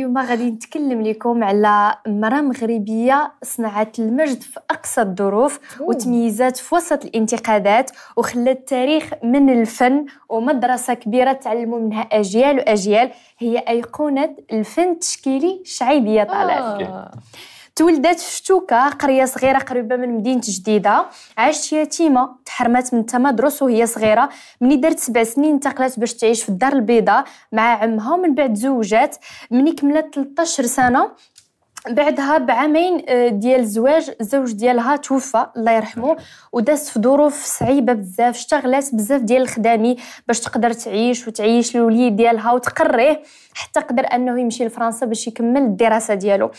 اليوم غادي نتكلم لكم على مرا مغربيه صنعت المجد في اقصى الظروف وتميزات في وسط الانتقادات وخلت تاريخ من الفن ومدرسه كبيره تعلموا منها اجيال واجيال هي ايقونه الفن التشكيلي شعيبية طالع آه. تولدت في شتوكا قرية صغيرة قريبة من مدينة جديدة عاشت يتيمة تحرمت من التمدرس وهي صغيرة مني دارت سبع سنين انتقلت باش تعيش في الدار البيضاء مع عمها ومن بعد تزوجات مني كملت 13 سنة بعدها بعامين آه، ديال الزواج الزوج ديالها توفى الله يرحمه وداس في ظروف صعيبه بزاف اشتغلات بزاف ديال الخدامي باش تقدر تعيش وتعيش الوليد ديالها وتقريه حتى قدر انه يمشي لفرنسا باش يكمل الدراسه ديالو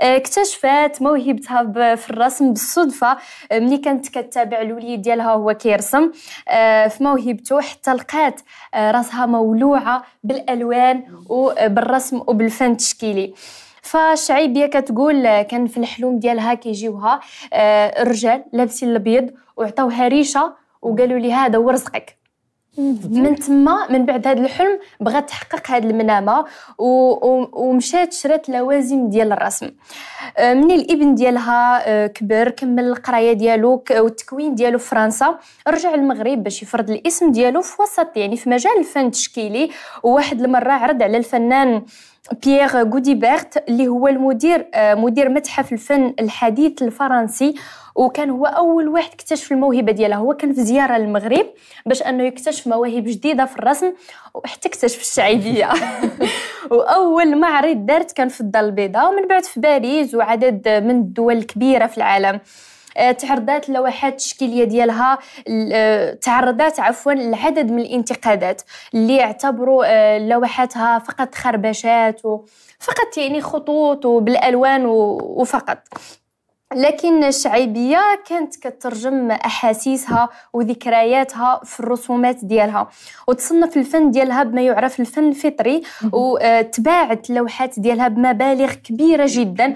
آه، اكتشفت موهبتها في الرسم بالصدفه آه، ملي كانت كتابع الوليد ديالها وهو كيرسم في موهبته حتى لقات راسها مولوعه بالالوان وبالرسم وبالفن التشكيلي فالشعيبيه كتقول آه، كان في الحلوم ديالها كيجيوها الرجال آه، لابسين الابيض وعطاوها ريشه وقالوا لي هذا هو رزقك من تما من بعد هذا الحلم بغات تحقق هذه المنامه ومشات شرات لوازم ديال الرسم آه، من الابن ديالها كبر كمل القرايه ديالو والتكوين ديالو في فرنسا رجع المغرب باش يفرض الاسم ديالو في وسط يعني في مجال الفن التشكيلي وواحد المره عرض على الفنان بيير غوديبرت اللي هو المدير آه، مدير متحف الفن الحديث الفرنسي وكان هو اول واحد اكتشف الموهبه ديالها هو كان في زياره للمغرب باش انه يكتشف مواهب جديده في الرسم وحتى اكتشف الشعبيه واول معرض دارت كان في الدار البيضاء ومن بعد في باريس وعدد من الدول الكبيره في العالم آه، تعرضات لوحات التشكيليه ديالها آه، تعرضات عفوا لعدد من الانتقادات اللي اعتبروا آه، لوحاتها فقط خربشات فقط يعني خطوط وبالالوان وفقط لكن الشعيبية كانت كترجم احاسيسها وذكرياتها في الرسومات ديالها وتصنف الفن ديالها بما يعرف الفن الفطري وتباعت اللوحات ديالها بمبالغ كبيره جدا